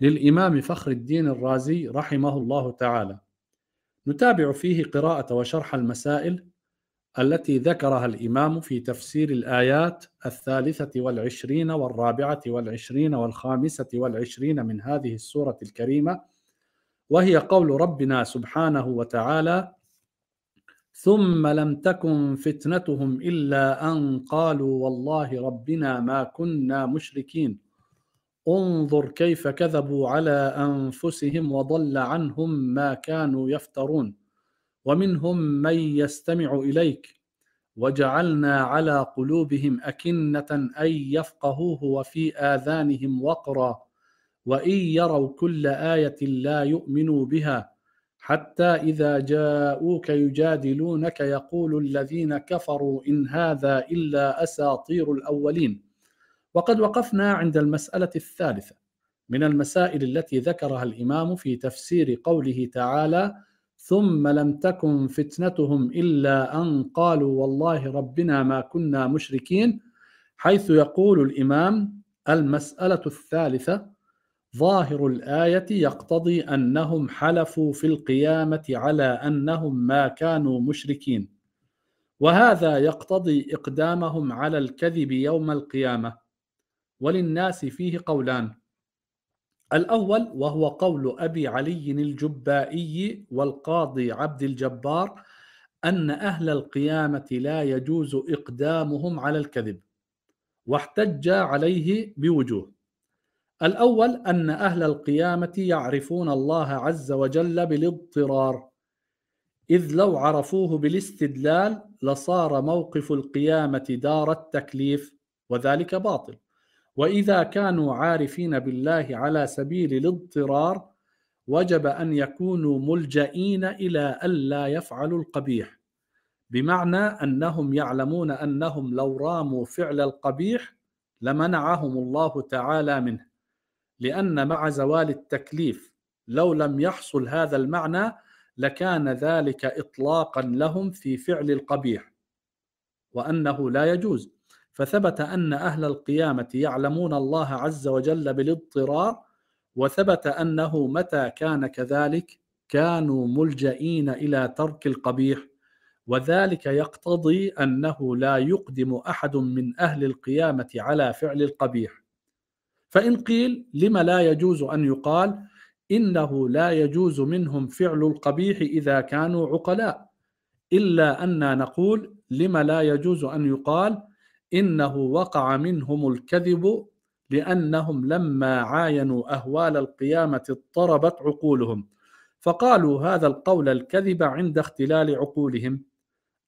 للإمام فخر الدين الرازي رحمه الله تعالى نتابع فيه قراءة وشرح المسائل التي ذكرها الإمام في تفسير الآيات الثالثة والعشرين والرابعة والعشرين والخامسة والعشرين من هذه السورة الكريمة وهي قول ربنا سبحانه وتعالى ثم لم تكن فتنتهم إلا أن قالوا والله ربنا ما كنا مشركين انظر كيف كذبوا على انفسهم وضل عنهم ما كانوا يفترون ومنهم من يستمع اليك وجعلنا على قلوبهم اكنه ان يفقهوه وفي اذانهم وقرا وان يروا كل ايه لا يؤمنوا بها حتى اذا جاءوك يجادلونك يقول الذين كفروا ان هذا الا اساطير الاولين وقد وقفنا عند المسألة الثالثة من المسائل التي ذكرها الإمام في تفسير قوله تعالى: ثم لم تكن فتنتهم إلا أن قالوا والله ربنا ما كنا مشركين، حيث يقول الإمام: المسألة الثالثة ظاهر الآية يقتضي أنهم حلفوا في القيامة على أنهم ما كانوا مشركين، وهذا يقتضي إقدامهم على الكذب يوم القيامة. وللناس فيه قولان الأول وهو قول أبي علي الجبائي والقاضي عبد الجبار أن أهل القيامة لا يجوز إقدامهم على الكذب واحتج عليه بوجوه الأول أن أهل القيامة يعرفون الله عز وجل بالاضطرار إذ لو عرفوه بالاستدلال لصار موقف القيامة دار التكليف وذلك باطل واذا كانوا عارفين بالله على سبيل الاضطرار وجب ان يكونوا ملجئين الى الا يفعلوا القبيح بمعنى انهم يعلمون انهم لو راموا فعل القبيح لمنعهم الله تعالى منه لان مع زوال التكليف لو لم يحصل هذا المعنى لكان ذلك اطلاقا لهم في فعل القبيح وانه لا يجوز فثبت ان اهل القيامه يعلمون الله عز وجل بالاضطرار وثبت انه متى كان كذلك كانوا ملجئين الى ترك القبيح وذلك يقتضي انه لا يقدم احد من اهل القيامه على فعل القبيح فان قيل لم لا يجوز ان يقال انه لا يجوز منهم فعل القبيح اذا كانوا عقلاء الا ان نقول لم لا يجوز ان يقال إنه وقع منهم الكذب لأنهم لما عاينوا أهوال القيامة اضطربت عقولهم فقالوا هذا القول الكذب عند اختلال عقولهم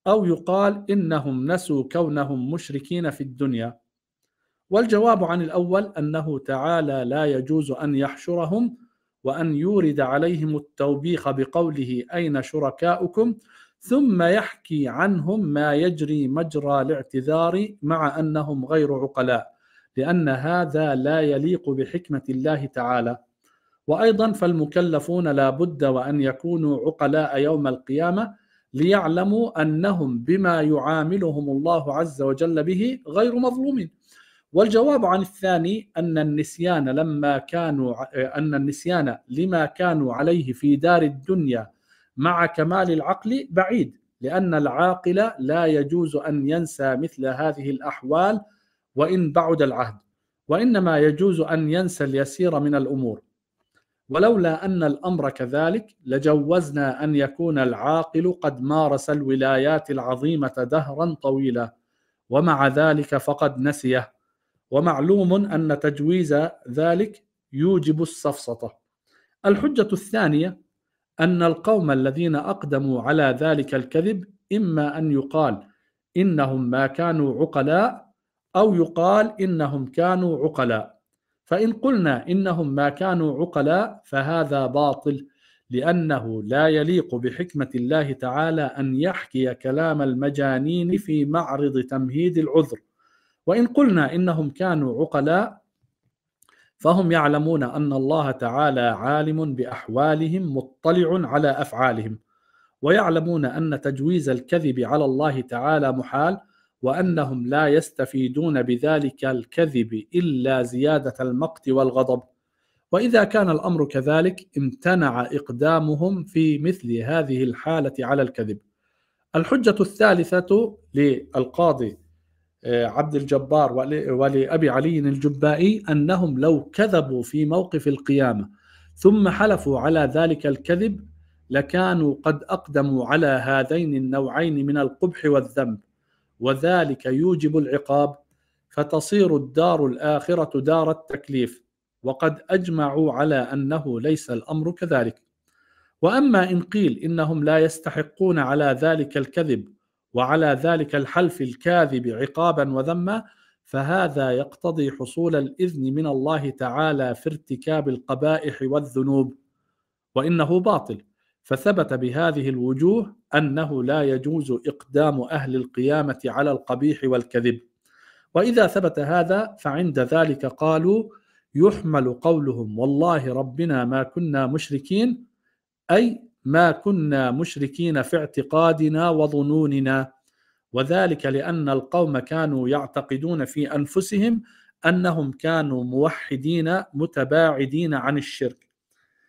أو يقال إنهم نسوا كونهم مشركين في الدنيا والجواب عن الأول أنه تعالى لا يجوز أن يحشرهم وأن يورد عليهم التوبيخ بقوله أين شركاؤكم ثم يحكي عنهم ما يجري مجرى الاعتذار مع انهم غير عقلاء لان هذا لا يليق بحكمه الله تعالى وايضا فالمكلفون لا بد وان يكونوا عقلاء يوم القيامه ليعلموا انهم بما يعاملهم الله عز وجل به غير مظلومين والجواب عن الثاني ان النسيان لما كانوا ان النسيان لما كانوا عليه في دار الدنيا مع كمال العقل بعيد لأن العاقل لا يجوز أن ينسى مثل هذه الأحوال وإن بعد العهد وإنما يجوز أن ينسى اليسير من الأمور ولولا أن الأمر كذلك لجوزنا أن يكون العاقل قد مارس الولايات العظيمة دهرا طويلا ومع ذلك فقد نسيه ومعلوم أن تجويز ذلك يوجب السفسطة الحجة الثانية أن القوم الذين أقدموا على ذلك الكذب إما أن يقال إنهم ما كانوا عقلاء أو يقال إنهم كانوا عقلاء فإن قلنا إنهم ما كانوا عقلاء فهذا باطل لأنه لا يليق بحكمة الله تعالى أن يحكي كلام المجانين في معرض تمهيد العذر وإن قلنا إنهم كانوا عقلاء فهم يعلمون ان الله تعالى عالم باحوالهم مطلع على افعالهم ويعلمون ان تجويز الكذب على الله تعالى محال وانهم لا يستفيدون بذلك الكذب الا زياده المقت والغضب واذا كان الامر كذلك امتنع اقدامهم في مثل هذه الحاله على الكذب الحجه الثالثه للقاضي آه، عبد الجبار ولأبي علي الجبائي أنهم لو كذبوا في موقف القيامة ثم حلفوا على ذلك الكذب لكانوا قد أقدموا على هذين النوعين من القبح والذنب وذلك يوجب العقاب فتصير الدار الآخرة دار التكليف وقد أجمعوا على أنه ليس الأمر كذلك وأما إن قيل إنهم لا يستحقون على ذلك الكذب وعلى ذلك الحلف الكاذب عقابا وذما فهذا يقتضي حصول الاذن من الله تعالى في ارتكاب القبائح والذنوب وانه باطل فثبت بهذه الوجوه انه لا يجوز اقدام اهل القيامه على القبيح والكذب واذا ثبت هذا فعند ذلك قالوا يحمل قولهم والله ربنا ما كنا مشركين اي ما كنا مشركين في اعتقادنا وظنوننا وذلك لان القوم كانوا يعتقدون في انفسهم انهم كانوا موحدين متباعدين عن الشرك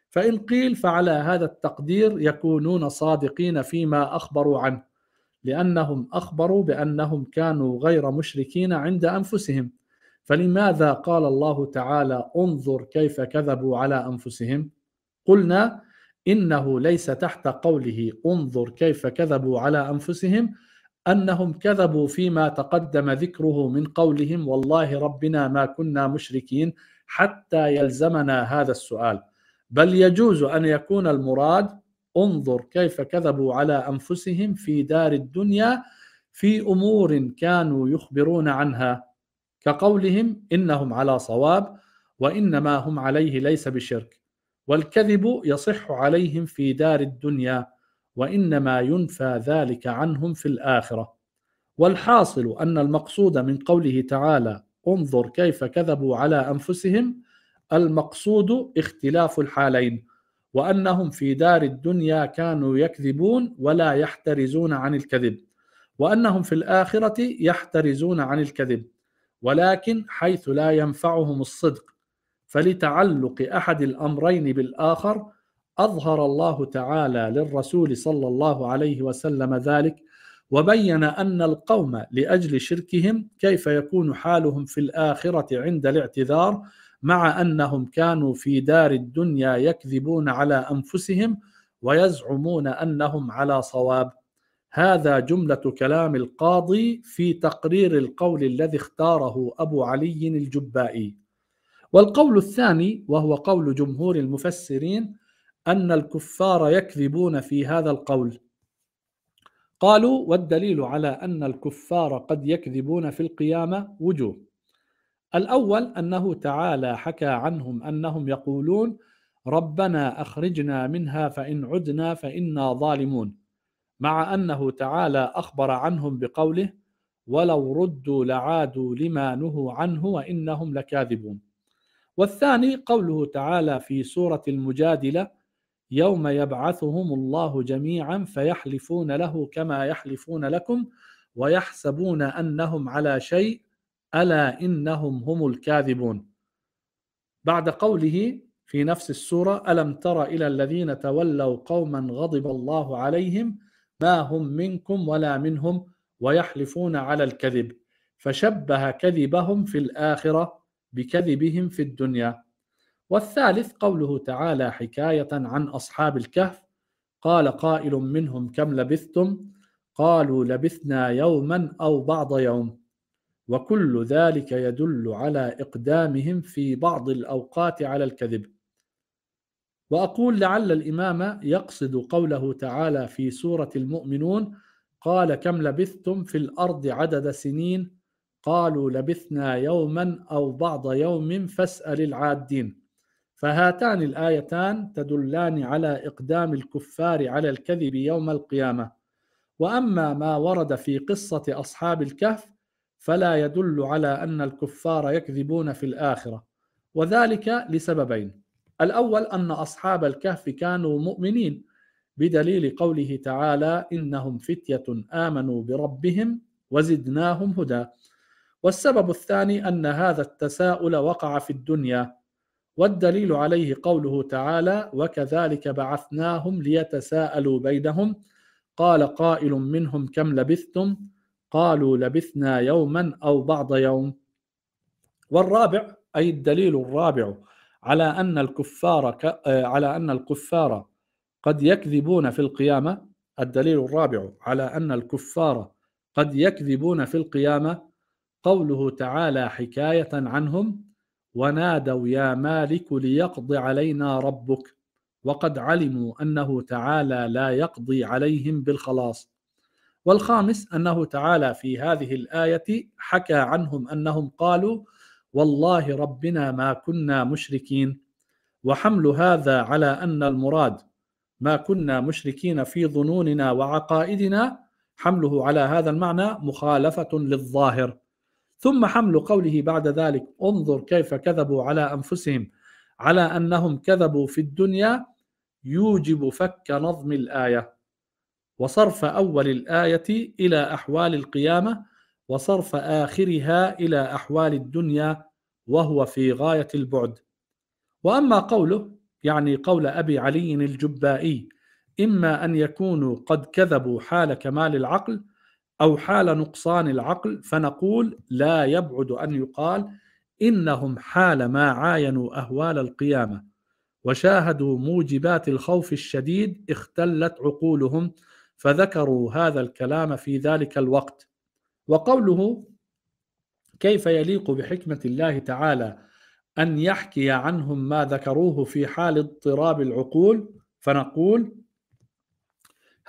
فان قيل فعلى هذا التقدير يكونون صادقين فيما اخبروا عنه لانهم اخبروا بانهم كانوا غير مشركين عند انفسهم فلماذا قال الله تعالى انظر كيف كذبوا على انفسهم قلنا إنه ليس تحت قوله انظر كيف كذبوا على أنفسهم أنهم كذبوا فيما تقدم ذكره من قولهم والله ربنا ما كنا مشركين حتى يلزمنا هذا السؤال بل يجوز أن يكون المراد انظر كيف كذبوا على أنفسهم في دار الدنيا في أمور كانوا يخبرون عنها كقولهم إنهم على صواب وإنما هم عليه ليس بشرك والكذب يصح عليهم في دار الدنيا وانما ينفى ذلك عنهم في الاخره والحاصل ان المقصود من قوله تعالى انظر كيف كذبوا على انفسهم المقصود اختلاف الحالين وانهم في دار الدنيا كانوا يكذبون ولا يحترزون عن الكذب وانهم في الاخره يحترزون عن الكذب ولكن حيث لا ينفعهم الصدق فلتعلق احد الامرين بالاخر اظهر الله تعالى للرسول صلى الله عليه وسلم ذلك وبين ان القوم لاجل شركهم كيف يكون حالهم في الاخره عند الاعتذار مع انهم كانوا في دار الدنيا يكذبون على انفسهم ويزعمون انهم على صواب هذا جمله كلام القاضي في تقرير القول الذي اختاره ابو علي الجبائي والقول الثاني وهو قول جمهور المفسرين أن الكفار يكذبون في هذا القول قالوا والدليل على أن الكفار قد يكذبون في القيامة وجوه الأول أنه تعالى حكى عنهم أنهم يقولون ربنا أخرجنا منها فإن عدنا فإنا ظالمون مع أنه تعالى أخبر عنهم بقوله ولو ردوا لعادوا لما نهوا عنه وإنهم لكاذبون والثاني قوله تعالى في سورة المجادلة يوم يبعثهم الله جميعا فيحلفون له كما يحلفون لكم ويحسبون أنهم على شيء ألا إنهم هم الكاذبون بعد قوله في نفس السورة ألم تر إلى الذين تولوا قوما غضب الله عليهم ما هم منكم ولا منهم ويحلفون على الكذب فشبه كذبهم في الآخرة بكذبهم في الدنيا والثالث قوله تعالى حكايه عن اصحاب الكهف قال قائل منهم كم لبثتم قالوا لبثنا يوما او بعض يوم وكل ذلك يدل على اقدامهم في بعض الاوقات على الكذب واقول لعل الامام يقصد قوله تعالى في سوره المؤمنون قال كم لبثتم في الارض عدد سنين قالوا لبثنا يوما او بعض يوم فاسال العادين فهاتان الايتان تدلان على اقدام الكفار على الكذب يوم القيامه واما ما ورد في قصه اصحاب الكهف فلا يدل على ان الكفار يكذبون في الاخره وذلك لسببين الاول ان اصحاب الكهف كانوا مؤمنين بدليل قوله تعالى انهم فتيه امنوا بربهم وزدناهم هدى والسبب الثاني أن هذا التساؤل وقع في الدنيا والدليل عليه قوله تعالى وكذلك بعثناهم ليتساءلوا بينهم قال قائل منهم كم لبثتم قالوا لبثنا يوما أو بعض يوم والرابع أي الدليل الرابع على أن الكفار ك... آه، على أن الكفار قد يكذبون في القيامة الدليل الرابع على أن الكفار قد يكذبون في القيامة قوله تعالى حكاية عنهم ونادوا يا مالك ليقض علينا ربك وقد علموا أنه تعالى لا يقضي عليهم بالخلاص والخامس أنه تعالى في هذه الآية حكى عنهم أنهم قالوا والله ربنا ما كنا مشركين وحمل هذا على أن المراد ما كنا مشركين في ظنوننا وعقائدنا حمله على هذا المعنى مخالفة للظاهر ثم حمل قوله بعد ذلك انظر كيف كذبوا على انفسهم على انهم كذبوا في الدنيا يوجب فك نظم الايه وصرف اول الايه الى احوال القيامه وصرف اخرها الى احوال الدنيا وهو في غايه البعد واما قوله يعني قول ابي علي الجبائي اما ان يكونوا قد كذبوا حال كمال العقل او حال نقصان العقل فنقول لا يبعد ان يقال انهم حال ما عاينوا اهوال القيامه وشاهدوا موجبات الخوف الشديد اختلت عقولهم فذكروا هذا الكلام في ذلك الوقت وقوله كيف يليق بحكمه الله تعالى ان يحكي عنهم ما ذكروه في حال اضطراب العقول فنقول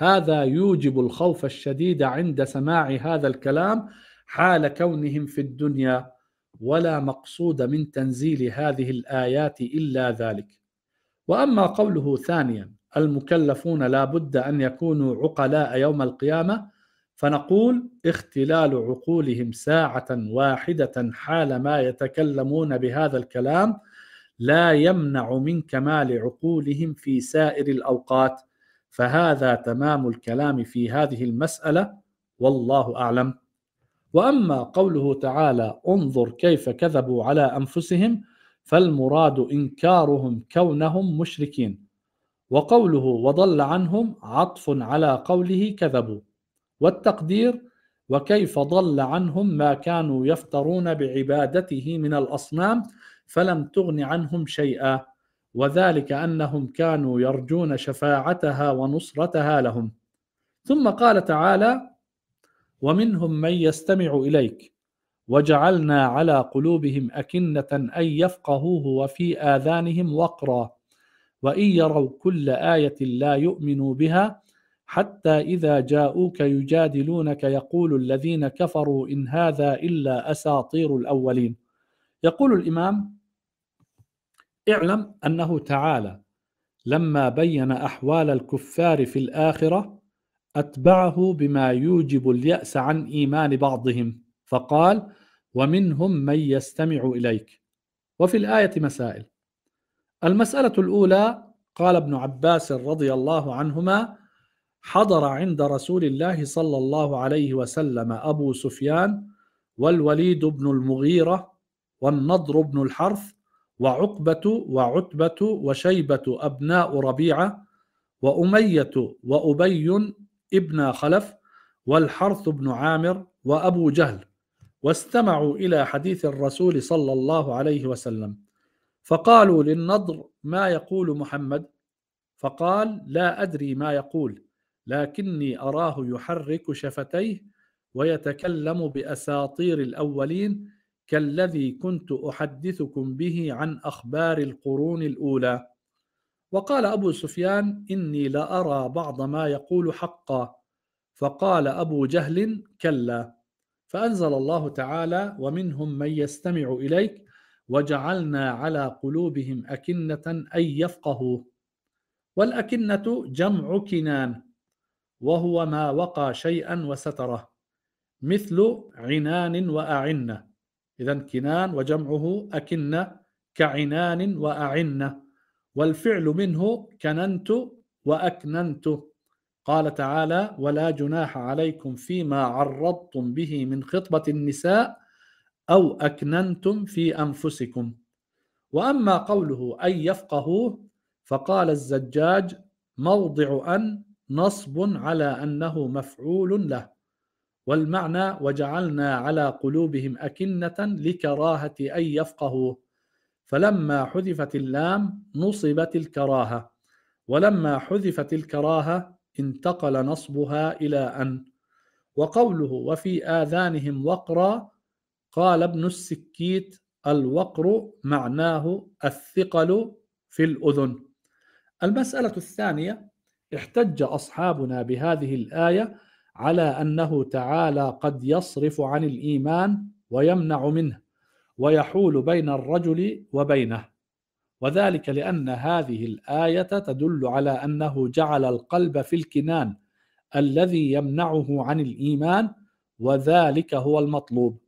هذا يوجب الخوف الشديد عند سماع هذا الكلام حال كونهم في الدنيا ولا مقصود من تنزيل هذه الايات الا ذلك واما قوله ثانيا المكلفون لا بد ان يكونوا عقلاء يوم القيامه فنقول اختلال عقولهم ساعه واحده حال ما يتكلمون بهذا الكلام لا يمنع من كمال عقولهم في سائر الاوقات فهذا تمام الكلام في هذه المسألة والله أعلم وأما قوله تعالى انظر كيف كذبوا على أنفسهم فالمراد إنكارهم كونهم مشركين وقوله وضل عنهم عطف على قوله كذبوا والتقدير وكيف ضل عنهم ما كانوا يفترون بعبادته من الأصنام فلم تغن عنهم شيئا وذلك انهم كانوا يرجون شفاعتها ونصرتها لهم ثم قال تعالى ومنهم من يستمع اليك وجعلنا على قلوبهم اكنه ان يفقهوه وفي اذانهم وقرا وان يروا كل ايه لا يؤمنوا بها حتى اذا جاءوك يجادلونك يقول الذين كفروا ان هذا الا اساطير الاولين يقول الامام اعلم انه تعالى لما بين احوال الكفار في الاخره اتبعه بما يوجب الياس عن ايمان بعضهم فقال ومنهم من يستمع اليك وفي الايه مسائل المساله الاولى قال ابن عباس رضي الله عنهما حضر عند رسول الله صلى الله عليه وسلم ابو سفيان والوليد بن المغيره والنضر بن الحرث وعقبة وعتبة وشيبة أبناء ربيعة وأمية وأبي ابن خلف والحرث بن عامر وأبو جهل واستمعوا إلى حديث الرسول صلى الله عليه وسلم فقالوا للنضر ما يقول محمد فقال لا أدري ما يقول لكني أراه يحرك شفتيه ويتكلم بأساطير الأولين كالذي كنت احدثكم به عن اخبار القرون الاولى وقال ابو سفيان اني لارى بعض ما يقول حقا فقال ابو جهل كلا فانزل الله تعالى ومنهم من يستمع اليك وجعلنا على قلوبهم اكنه ان يفقهوا والاكنه جمع كنان وهو ما وقى شيئا وستره مثل عنان واعنه إذا كنان وجمعه أكنة كعنان وأعنة والفعل منه كننت وأكننت قال تعالى ولا جناح عليكم فيما عرضتم به من خطبة النساء أو أكننتم في أنفسكم وأما قوله أن يفقهوه فقال الزجاج موضع أن نصب على أنه مفعول له والمعنى وجعلنا على قلوبهم أكنة لكراهة أن يفقهوه فلما حذفت اللام نصبت الكراهة ولما حذفت الكراهة انتقل نصبها إلى أن وقوله وفي آذانهم وقرا قال ابن السكيت الوقر معناه الثقل في الأذن المسألة الثانية احتج أصحابنا بهذه الآية على انه تعالى قد يصرف عن الايمان ويمنع منه ويحول بين الرجل وبينه وذلك لان هذه الايه تدل على انه جعل القلب في الكنان الذي يمنعه عن الايمان وذلك هو المطلوب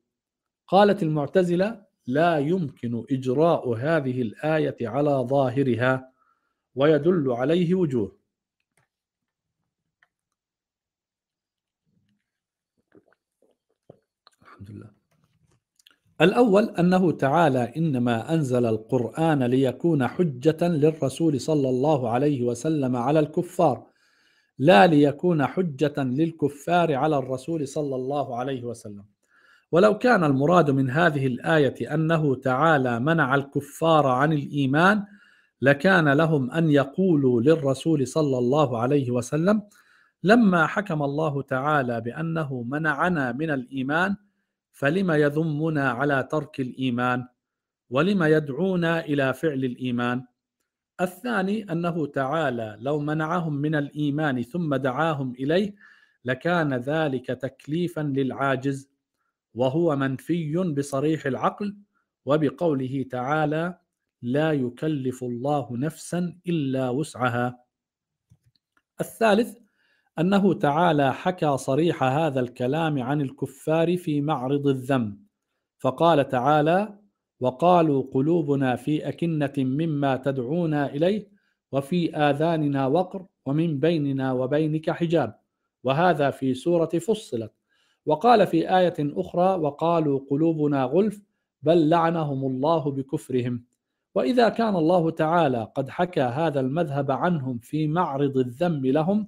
قالت المعتزله لا يمكن اجراء هذه الايه على ظاهرها ويدل عليه وجوه الأول أنه تعالى إنما أنزل القرآن ليكون حجة للرسول صلى الله عليه وسلم على الكفار لا ليكون حجة للكفار على الرسول صلى الله عليه وسلم ولو كان المراد من هذه الآية أنه تعالى منع الكفار عن الإيمان لكان لهم أن يقولوا للرسول صلى الله عليه وسلم لما حكم الله تعالى بأنه منعنا من الإيمان فلما يذمنا على ترك الايمان ولما يدعونا الى فعل الايمان الثاني انه تعالى لو منعهم من الايمان ثم دعاهم اليه لكان ذلك تكليفا للعاجز وهو منفي بصريح العقل وبقوله تعالى لا يكلف الله نفسا الا وسعها الثالث أنه تعالى حكى صريح هذا الكلام عن الكفار في معرض الذنب فقال تعالى وقالوا قلوبنا في أكنة مما تدعونا إليه وفي آذاننا وقر ومن بيننا وبينك حجاب وهذا في سورة فصلت وقال في آية أخرى وقالوا قلوبنا غلف بل لعنهم الله بكفرهم وإذا كان الله تعالى قد حكى هذا المذهب عنهم في معرض الذم لهم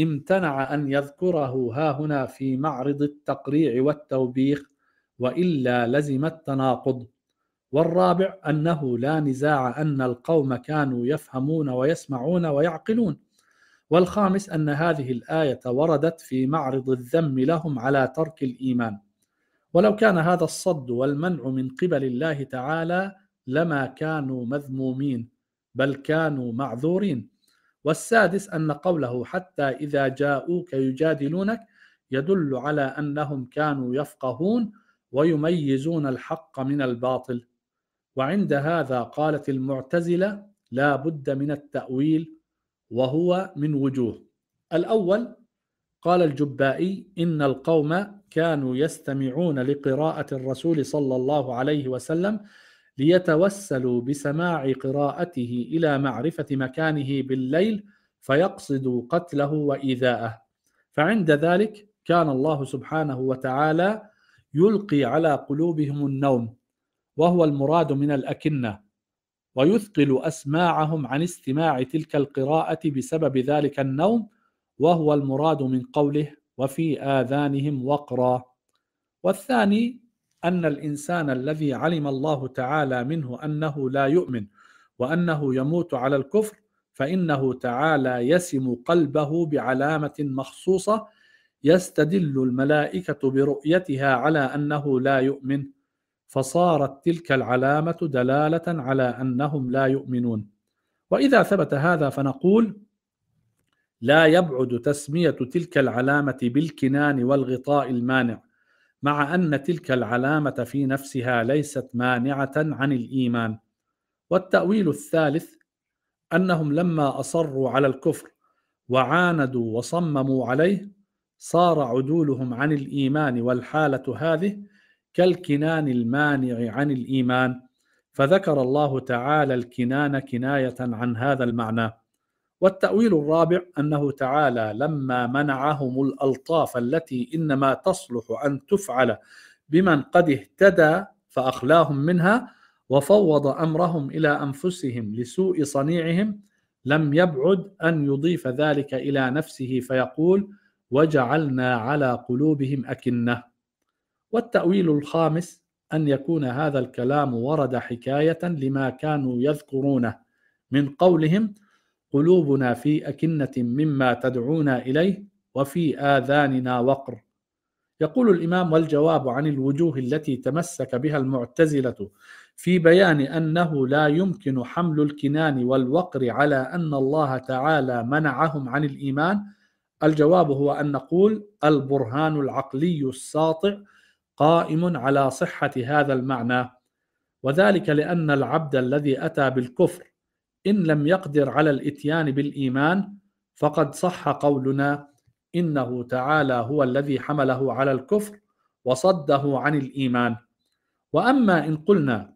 امتنع أن يذكره ها هنا في معرض التقريع والتوبيخ وإلا لزم التناقض والرابع أنه لا نزاع أن القوم كانوا يفهمون ويسمعون ويعقلون والخامس أن هذه الآية وردت في معرض الذم لهم على ترك الإيمان ولو كان هذا الصد والمنع من قبل الله تعالى لما كانوا مذمومين بل كانوا معذورين والسادس أن قوله حتى إذا جاءوك يجادلونك يدل على أنهم كانوا يفقهون ويميزون الحق من الباطل وعند هذا قالت المعتزلة لا بد من التأويل وهو من وجوه الأول قال الجبائي إن القوم كانوا يستمعون لقراءة الرسول صلى الله عليه وسلم ليتوسلوا بسماع قراءته الى معرفه مكانه بالليل فيقصدوا قتله وايذاءه فعند ذلك كان الله سبحانه وتعالى يلقي على قلوبهم النوم وهو المراد من الاكنه ويثقل اسماعهم عن استماع تلك القراءه بسبب ذلك النوم وهو المراد من قوله وفي اذانهم وقرا والثاني أن الإنسان الذي علم الله تعالى منه أنه لا يؤمن وأنه يموت على الكفر فإنه تعالى يسم قلبه بعلامة مخصوصة يستدل الملائكة برؤيتها على أنه لا يؤمن فصارت تلك العلامة دلالة على أنهم لا يؤمنون وإذا ثبت هذا فنقول لا يبعد تسمية تلك العلامة بالكنان والغطاء المانع مع ان تلك العلامه في نفسها ليست مانعه عن الايمان والتاويل الثالث انهم لما اصروا على الكفر وعاندوا وصمموا عليه صار عدولهم عن الايمان والحاله هذه كالكنان المانع عن الايمان فذكر الله تعالى الكنان كنايه عن هذا المعنى والتأويل الرابع أنه تعالى لما منعهم الألطاف التي إنما تصلح أن تفعل بمن قد اهتدى فأخلاهم منها وفوض أمرهم إلى أنفسهم لسوء صنيعهم لم يبعد أن يضيف ذلك إلى نفسه فيقول وجعلنا على قلوبهم أكنة والتأويل الخامس أن يكون هذا الكلام ورد حكاية لما كانوا يذكرونه من قولهم قلوبنا في أكنة مما تدعونا إليه وفي آذاننا وقر يقول الإمام والجواب عن الوجوه التي تمسك بها المعتزلة في بيان أنه لا يمكن حمل الكنان والوقر على أن الله تعالى منعهم عن الإيمان الجواب هو أن نقول البرهان العقلي الساطع قائم على صحة هذا المعنى وذلك لأن العبد الذي أتى بالكفر إن لم يقدر على الإتيان بالإيمان فقد صح قولنا إنه تعالى هو الذي حمله على الكفر وصده عن الإيمان وأما إن قلنا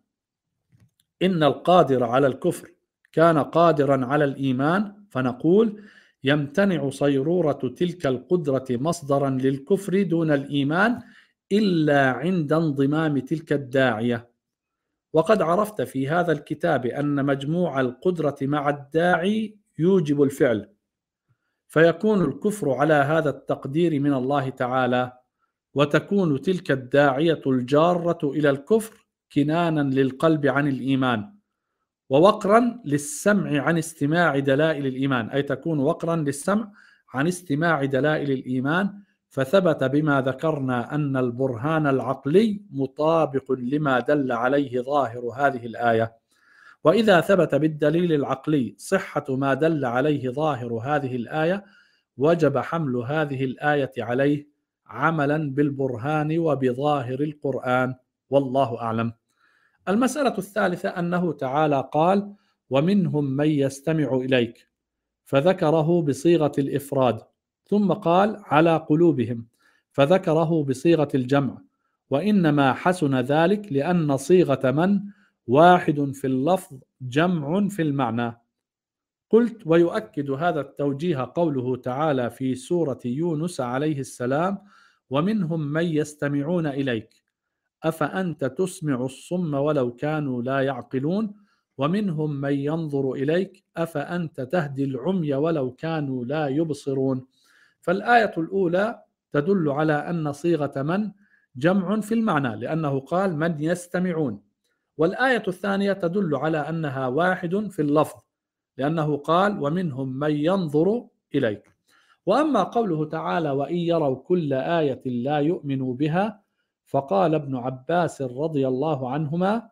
إن القادر على الكفر كان قادرا على الإيمان فنقول يمتنع صيرورة تلك القدرة مصدرا للكفر دون الإيمان إلا عند انضمام تلك الداعية وقد عرفت في هذا الكتاب أن مجموع القدرة مع الداعي يوجب الفعل فيكون الكفر على هذا التقدير من الله تعالى وتكون تلك الداعية الجارة إلى الكفر كنانا للقلب عن الإيمان ووقرا للسمع عن استماع دلائل الإيمان أي تكون وقرا للسمع عن استماع دلائل الإيمان فثبت بما ذكرنا ان البرهان العقلي مطابق لما دل عليه ظاهر هذه الايه واذا ثبت بالدليل العقلي صحه ما دل عليه ظاهر هذه الايه وجب حمل هذه الايه عليه عملا بالبرهان وبظاهر القران والله اعلم المساله الثالثه انه تعالى قال ومنهم من يستمع اليك فذكره بصيغه الافراد ثم قال على قلوبهم فذكره بصيغه الجمع وانما حسن ذلك لان صيغه من واحد في اللفظ جمع في المعنى قلت ويؤكد هذا التوجيه قوله تعالى في سوره يونس عليه السلام ومنهم من يستمعون اليك افانت تسمع الصم ولو كانوا لا يعقلون ومنهم من ينظر اليك افانت تهدي العمي ولو كانوا لا يبصرون فالآية الأولى تدل على أن صيغة من جمع في المعنى لأنه قال من يستمعون والآية الثانية تدل على أنها واحد في اللفظ لأنه قال ومنهم من ينظر إليك وأما قوله تعالى وإن يروا كل آية لا يؤمنوا بها فقال ابن عباس رضي الله عنهما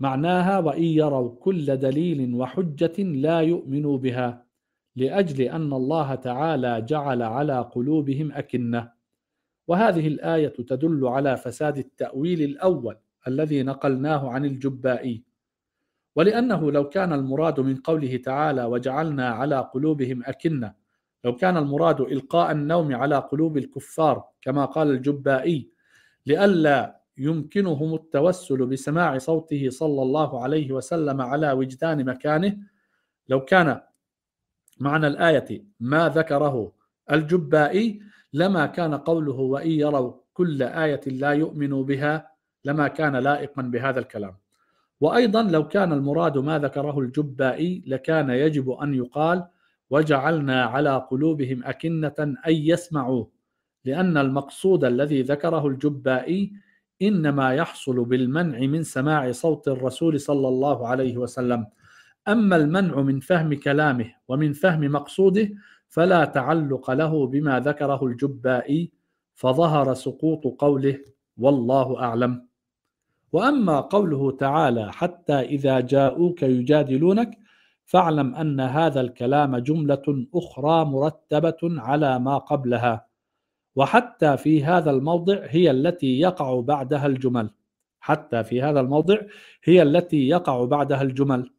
معناها وإن يروا كل دليل وحجة لا يؤمنوا بها لاجل ان الله تعالى جعل على قلوبهم اكنه وهذه الايه تدل على فساد التاويل الاول الذي نقلناه عن الجبائي ولانه لو كان المراد من قوله تعالى وجعلنا على قلوبهم اكنه لو كان المراد القاء النوم على قلوب الكفار كما قال الجبائي لئلا يمكنهم التوسل بسماع صوته صلى الله عليه وسلم على وجدان مكانه لو كان معنى الآية ما ذكره الجبائي لما كان قوله وإن يروا كل آية لا يؤمنوا بها لما كان لائقا بهذا الكلام وأيضا لو كان المراد ما ذكره الجبائي لكان يجب أن يقال وجعلنا على قلوبهم أكنة أن يسمعوا لأن المقصود الذي ذكره الجبائي إنما يحصل بالمنع من سماع صوت الرسول صلى الله عليه وسلم أما المنع من فهم كلامه ومن فهم مقصوده فلا تعلق له بما ذكره الجبائي فظهر سقوط قوله والله أعلم وأما قوله تعالى حتى إذا جاءوك يجادلونك فاعلم أن هذا الكلام جملة أخرى مرتبة على ما قبلها وحتى في هذا الموضع هي التي يقع بعدها الجمل حتى في هذا الموضع هي التي يقع بعدها الجمل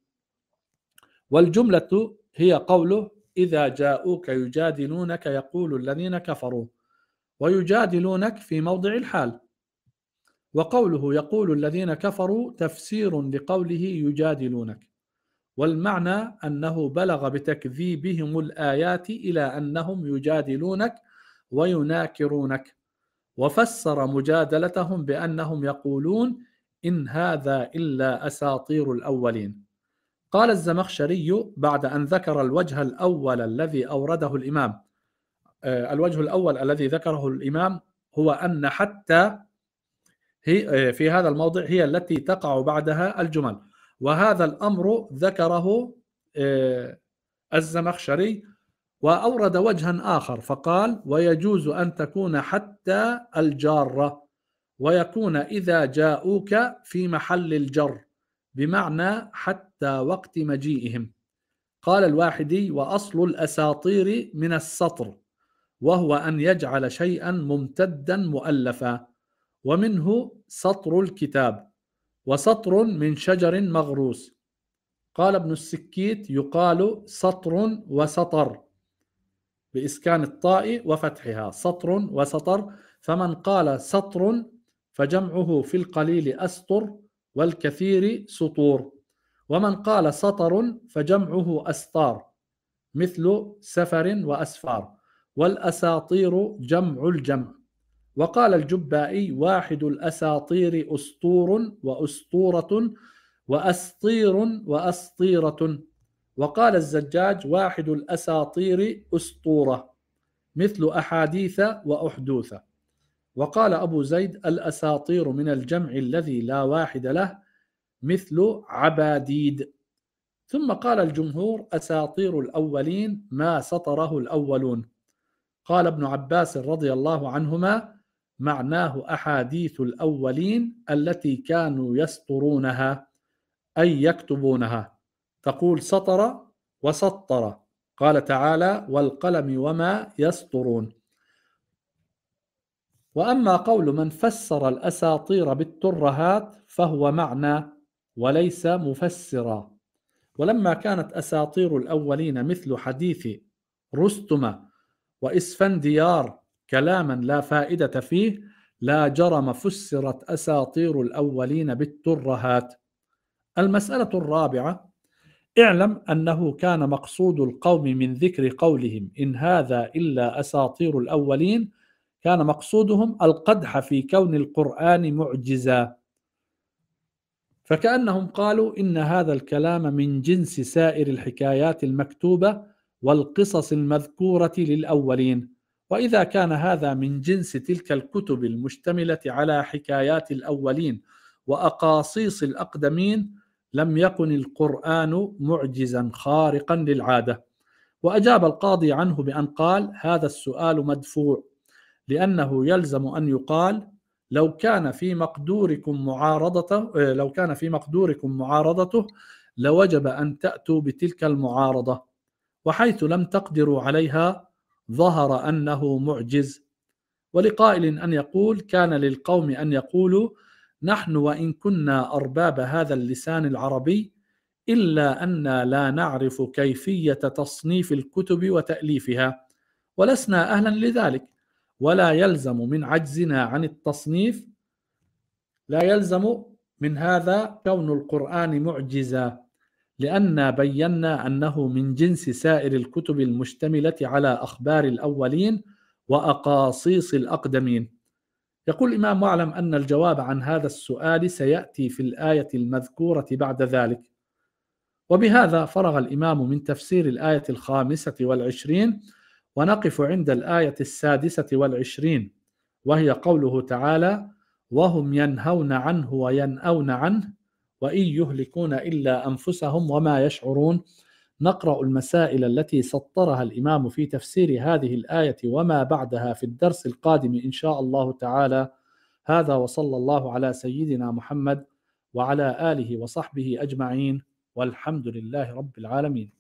والجملة هي قوله إذا جاءوك يجادلونك يقول الذين كفروا ويجادلونك في موضع الحال وقوله يقول الذين كفروا تفسير لقوله يجادلونك والمعنى انه بلغ بتكذيبهم الايات الى انهم يجادلونك ويناكرونك وفسر مجادلتهم بانهم يقولون ان هذا الا اساطير الاولين قال الزمخشري بعد أن ذكر الوجه الأول الذي أورده الإمام آه، الوجه الأول الذي ذكره الإمام هو أن حتى آه، في هذا الموضع هي التي تقع بعدها الجمل وهذا الأمر ذكره آه، الزمخشري وأورد وجها آخر فقال ويجوز أن تكون حتى الجارة ويكون إذا جاءوك في محل الجر بمعنى حتى وقت مجيئهم قال الواحدي وأصل الأساطير من السطر وهو أن يجعل شيئا ممتدا مؤلفا ومنه سطر الكتاب وسطر من شجر مغروس قال ابن السكيت يقال سطر وسطر بإسكان الطاء وفتحها سطر وسطر فمن قال سطر فجمعه في القليل أسطر والكثير سطور ومن قال سطر فجمعه أستار مثل سفر وأسفار والأساطير جمع الجمع وقال الجبائي واحد الأساطير أسطور وأسطورة وأسطير وأسطيرة وقال الزجاج واحد الأساطير أسطورة مثل أحاديث وأحدوثة وقال أبو زيد الأساطير من الجمع الذي لا واحد له مثل عباديد ثم قال الجمهور أساطير الأولين ما سطره الأولون قال ابن عباس رضي الله عنهما معناه أحاديث الأولين التي كانوا يسطرونها أي يكتبونها تقول سطر وسطر قال تعالى والقلم وما يسطرون وأما قول من فسر الأساطير بالترهات فهو معنى وليس مفسرا ولما كانت أساطير الأولين مثل حديث رستم وإسفنديار كلاما لا فائدة فيه لا جرم فسرت أساطير الأولين بالترهات المسألة الرابعة اعلم أنه كان مقصود القوم من ذكر قولهم إن هذا إلا أساطير الأولين كان مقصودهم القدح في كون القرآن معجزة فكأنهم قالوا إن هذا الكلام من جنس سائر الحكايات المكتوبة والقصص المذكورة للأولين وإذا كان هذا من جنس تلك الكتب المشتملة على حكايات الأولين وأقاصيص الأقدمين لم يكن القرآن معجزا خارقا للعادة وأجاب القاضي عنه بأن قال هذا السؤال مدفوع لأنه يلزم أن يقال لو كان في مقدوركم معارضته آه، لو كان في مقدوركم معارضته لوجب أن تأتوا بتلك المعارضة وحيث لم تقدروا عليها ظهر أنه معجز ولقائل أن يقول كان للقوم أن يقولوا نحن وإن كنا أرباب هذا اللسان العربي إلا أنا لا نعرف كيفية تصنيف الكتب وتأليفها ولسنا أهلا لذلك ولا يلزم من عجزنا عن التصنيف لا يلزم من هذا كون القرآن معجزة لأن بينا أنه من جنس سائر الكتب المشتملة على أخبار الأولين وأقاصيص الأقدمين يقول الإمام واعلم أن الجواب عن هذا السؤال سيأتي في الآية المذكورة بعد ذلك وبهذا فرغ الإمام من تفسير الآية الخامسة والعشرين ونقف عند الآية السادسة والعشرين وهي قوله تعالى وهم ينهون عنه وينأون عنه وإن يهلكون إلا أنفسهم وما يشعرون نقرأ المسائل التي سطرها الإمام في تفسير هذه الآية وما بعدها في الدرس القادم إن شاء الله تعالى هذا وصلى الله على سيدنا محمد وعلى آله وصحبه أجمعين والحمد لله رب العالمين